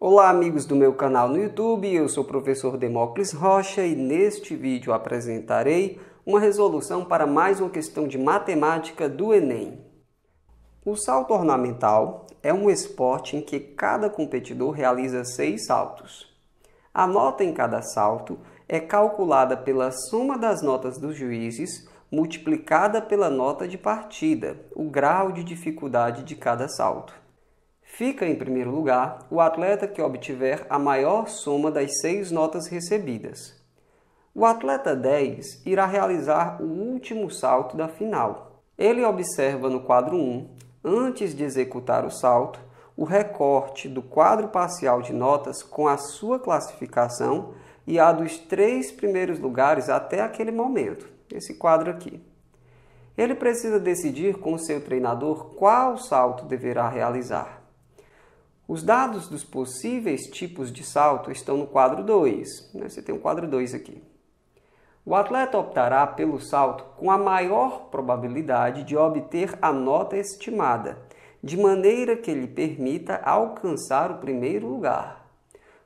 Olá, amigos do meu canal no YouTube, eu sou o professor Demócles Rocha e neste vídeo apresentarei uma resolução para mais uma questão de matemática do Enem. O salto ornamental é um esporte em que cada competidor realiza seis saltos. A nota em cada salto é calculada pela soma das notas dos juízes multiplicada pela nota de partida, o grau de dificuldade de cada salto. Fica em primeiro lugar o atleta que obtiver a maior soma das seis notas recebidas. O atleta 10 irá realizar o último salto da final. Ele observa no quadro 1, antes de executar o salto, o recorte do quadro parcial de notas com a sua classificação e a dos três primeiros lugares até aquele momento, esse quadro aqui. Ele precisa decidir com seu treinador qual salto deverá realizar. Os dados dos possíveis tipos de salto estão no quadro 2. Né? Você tem o um quadro 2 aqui. O atleta optará pelo salto com a maior probabilidade de obter a nota estimada, de maneira que lhe permita alcançar o primeiro lugar.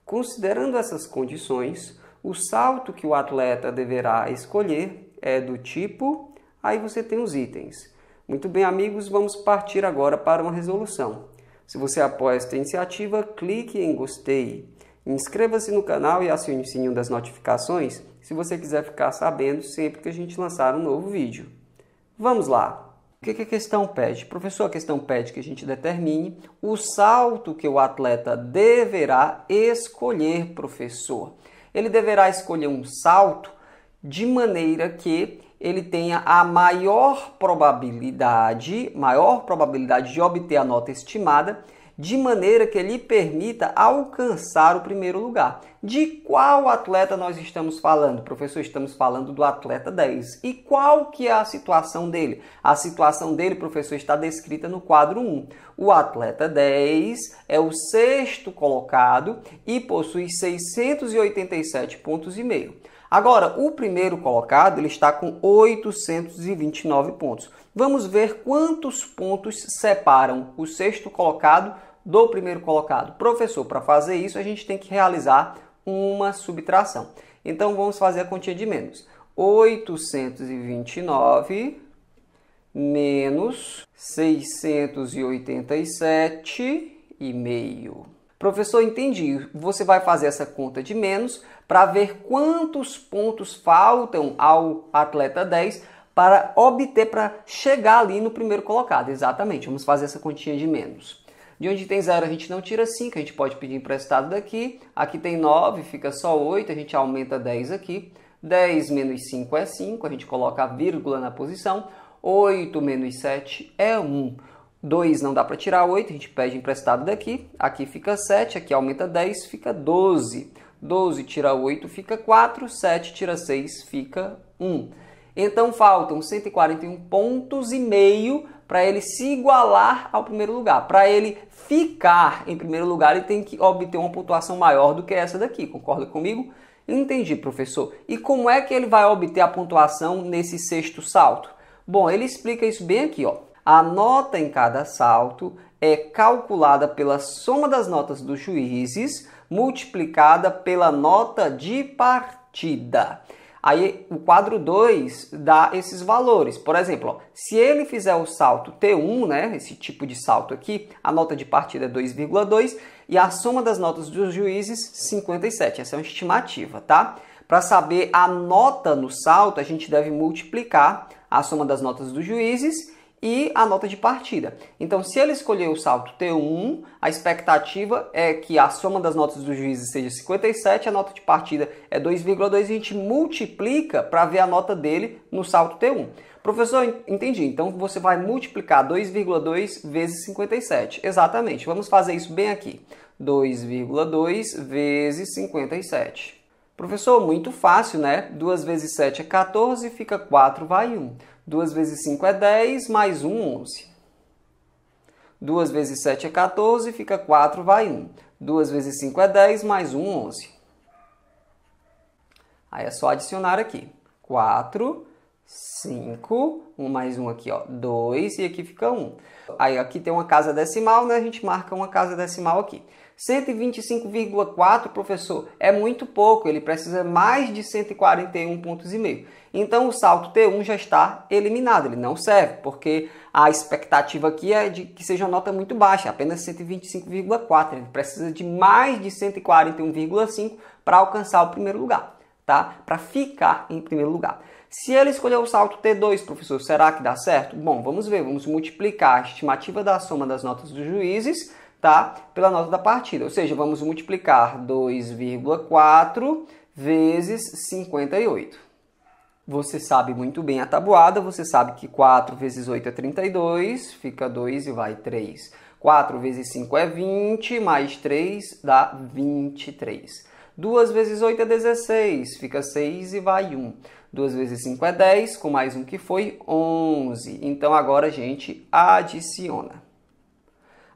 Considerando essas condições, o salto que o atleta deverá escolher é do tipo. Aí você tem os itens. Muito bem, amigos, vamos partir agora para uma resolução. Se você apoia esta iniciativa, clique em gostei. Inscreva-se no canal e acione o sininho das notificações se você quiser ficar sabendo sempre que a gente lançar um novo vídeo. Vamos lá! O que, a questão pede? Professor, a questão pede que a gente determine o salto que o atleta deverá escolher, professor. Ele deverá escolher um salto de maneira que ele tenha a maior probabilidade, maior probabilidade de obter a nota estimada, de maneira que lhe permita alcançar o primeiro lugar. De qual atleta nós estamos falando? Professor, estamos falando do atleta 10. E qual que é a situação dele? A situação dele, professor, está descrita no quadro 1. O atleta 10 é o sexto colocado e possui 687 pontos e meio. Agora, o primeiro colocado ele está com 829 pontos. Vamos ver quantos pontos separam o sexto colocado do primeiro colocado. Professor, para fazer isso a gente tem que realizar uma subtração. Então vamos fazer a continha de menos. 829 menos 687 e meio. Professor, entendi. Você vai fazer essa conta de menos para ver quantos pontos faltam ao atleta 10 para obter, para chegar ali no primeiro colocado. Exatamente, vamos fazer essa continha de menos. De onde tem zero a gente não tira 5, a gente pode pedir emprestado daqui. Aqui tem 9, fica só 8, a gente aumenta 10 aqui. 10 menos 5 é 5, a gente coloca a vírgula na posição. 8 menos 7 é 1. 2 não dá para tirar 8, a gente pede emprestado daqui. Aqui fica 7, aqui aumenta 10, fica 12. 12 tira 8 fica 4, 7 tira 6 fica 1. Então faltam 141 pontos e meio para ele se igualar ao primeiro lugar. Para ele ficar em primeiro lugar, ele tem que obter uma pontuação maior do que essa daqui. Concorda comigo? Entendi, professor. E como é que ele vai obter a pontuação nesse sexto salto? Bom, ele explica isso bem aqui, ó. A nota em cada assalto é calculada pela soma das notas dos juízes multiplicada pela nota de partida. Aí o quadro 2 dá esses valores. Por exemplo, ó, se ele fizer o salto T1, né, esse tipo de salto aqui, a nota de partida é 2,2 e a soma das notas dos juízes 57. Essa é uma estimativa, tá? Para saber a nota no salto, a gente deve multiplicar a soma das notas dos juízes e a nota de partida. Então, se ele escolher o salto T1, a expectativa é que a soma das notas dos juízes seja 57, a nota de partida é 2,2 e a gente multiplica para ver a nota dele no salto T1. Professor, entendi. Então você vai multiplicar 2,2 vezes 57. Exatamente. Vamos fazer isso bem aqui. 2,2 vezes 57. Professor, muito fácil, né? 2 vezes 7 é 14, fica 4, vai 1. 2 vezes 5 é 10, mais 1, 11. 2 vezes 7 é 14, fica 4, vai 1. 2 vezes 5 é 10, mais 1, 11. Aí é só adicionar aqui. 4 5, 1 mais 1 aqui, ó, 2, e aqui fica 1. Aí aqui tem uma casa decimal, né? A gente marca uma casa decimal aqui. 125,4, professor, é muito pouco, ele precisa mais de 141 pontos e meio. Então o salto T1 já está eliminado, ele não serve, porque a expectativa aqui é de que seja uma nota muito baixa, apenas 125,4. Ele precisa de mais de 141,5 para alcançar o primeiro lugar tá? Para ficar em primeiro lugar. Se ele escolher o salto T2, professor, será que dá certo? Bom, vamos ver, vamos multiplicar a estimativa da soma das notas dos juízes, tá? Pela nota da partida, ou seja, vamos multiplicar 2,4 vezes 58. Você sabe muito bem a tabuada, você sabe que 4 vezes 8 é 32, fica 2 e vai 3. 4 vezes 5 é 20, mais 3 dá 23. 2 vezes 8 é 16, fica 6 e vai 1. 2 vezes 5 é 10, com mais 1 que foi 11. Então agora a gente adiciona.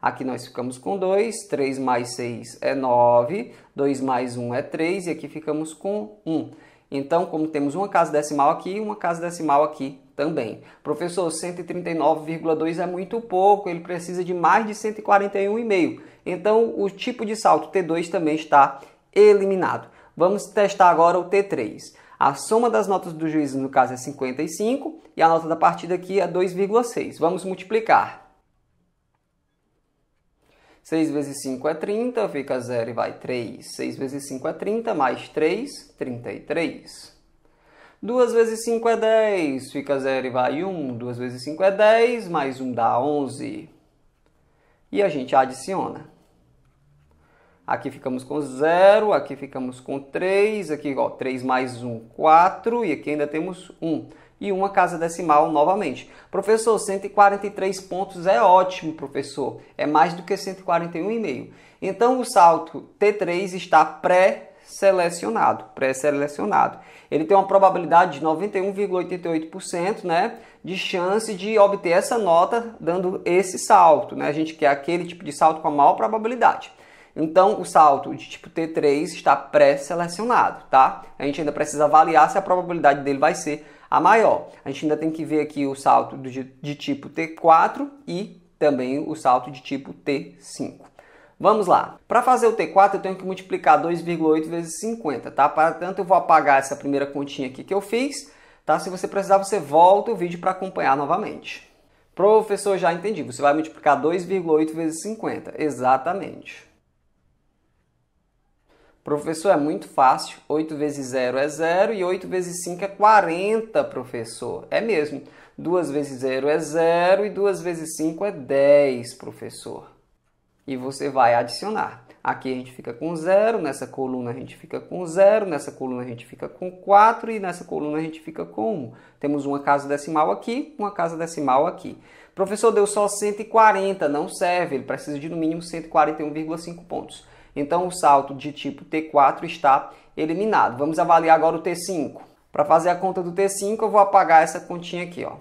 Aqui nós ficamos com 2, 3 mais 6 é 9, 2 mais 1 é 3 e aqui ficamos com 1. Então, como temos uma casa decimal aqui e uma casa decimal aqui também. Professor, 139,2 é muito pouco, ele precisa de mais de 141,5. Então, o tipo de salto T2 também está eliminado. Vamos testar agora o T3. A soma das notas do juízo, no caso, é 55 e a nota da partida aqui é 2,6. Vamos multiplicar. 6 vezes 5 é 30, fica 0 e vai 3. 6 vezes 5 é 30, mais 3, 33. 2 vezes 5 é 10, fica 0 e vai 1. 2 vezes 5 é 10, mais 1 dá 11. E a gente adiciona. Aqui ficamos com 0, aqui ficamos com 3, aqui ó, 3 mais 1, 4 e aqui ainda temos 1. E uma casa decimal novamente. Professor, 143 pontos é ótimo, professor. É mais do que 141,5. Então o salto T3 está pré-selecionado, pré-selecionado. Ele tem uma probabilidade de 91,88%, né, de chance de obter essa nota dando esse salto, né? A gente quer aquele tipo de salto com a maior probabilidade. Então, o salto de tipo T3 está pré-selecionado, tá? A gente ainda precisa avaliar se a probabilidade dele vai ser a maior. A gente ainda tem que ver aqui o salto de, de tipo T4 e também o salto de tipo T5. Vamos lá. Para fazer o T4, eu tenho que multiplicar 2,8 vezes 50, tá? Para tanto, eu vou apagar essa primeira continha aqui que eu fiz, tá? Se você precisar, você volta o vídeo para acompanhar novamente. Professor, já entendi. Você vai multiplicar 2,8 vezes 50. Exatamente. Professor, é muito fácil. 8 vezes 0 é 0 e 8 vezes 5 é 40, professor. É mesmo. 2 vezes 0 é 0 e 2 vezes 5 é 10, professor. E você vai adicionar. Aqui a gente fica com 0, nessa coluna a gente fica com 0, nessa coluna a gente fica com 4 e nessa coluna a gente fica com 1. Temos uma casa decimal aqui, uma casa decimal aqui. Professor, deu só 140, não serve, ele precisa de no mínimo 141,5 pontos. Então o salto de tipo T4 está eliminado. Vamos avaliar agora o T5. Para fazer a conta do T5, eu vou apagar essa continha aqui, ó.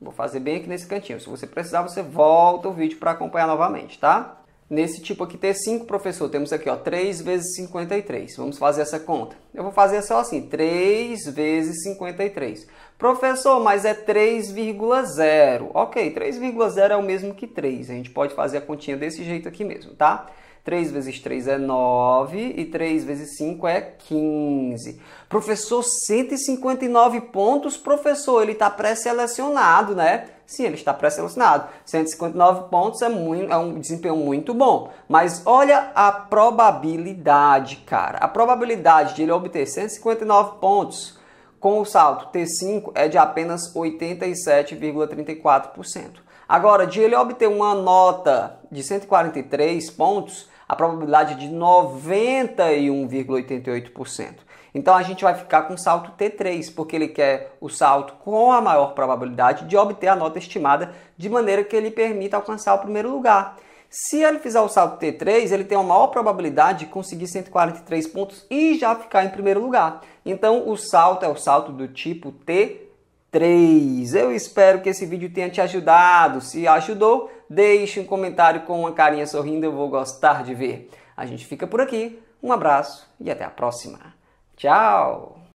Vou fazer bem aqui nesse cantinho. Se você precisar, você volta o vídeo para acompanhar novamente, tá? Nesse tipo aqui T5, professor, temos aqui ó, 3 vezes 53. Vamos fazer essa conta. Eu vou fazer só assim, 3 vezes 53. Professor, mas é 3,0. Ok, 3,0 é o mesmo que 3. A gente pode fazer a continha desse jeito aqui mesmo, tá? 3 vezes 3 é 9 e 3 vezes 5 é 15. Professor, 159 pontos, professor, ele está pré-selecionado, né? Sim, ele está pré-selecionado. 159 pontos é, muito, é um desempenho muito bom. Mas olha a probabilidade, cara. A probabilidade de ele obter 159 pontos com o salto T5 é de apenas 87,34%. Agora, de ele obter uma nota de 143 pontos, a probabilidade de 91,88%. Então a gente vai ficar com o salto T3, porque ele quer o salto com a maior probabilidade de obter a nota estimada, de maneira que ele permita alcançar o primeiro lugar. Se ele fizer o salto T3, ele tem uma maior probabilidade de conseguir 143 pontos e já ficar em primeiro lugar. Então o salto é o salto do tipo T3. 3. Eu espero que esse vídeo tenha te ajudado. Se ajudou, deixe um comentário com uma carinha sorrindo, eu vou gostar de ver. A gente fica por aqui. Um abraço e até a próxima. Tchau!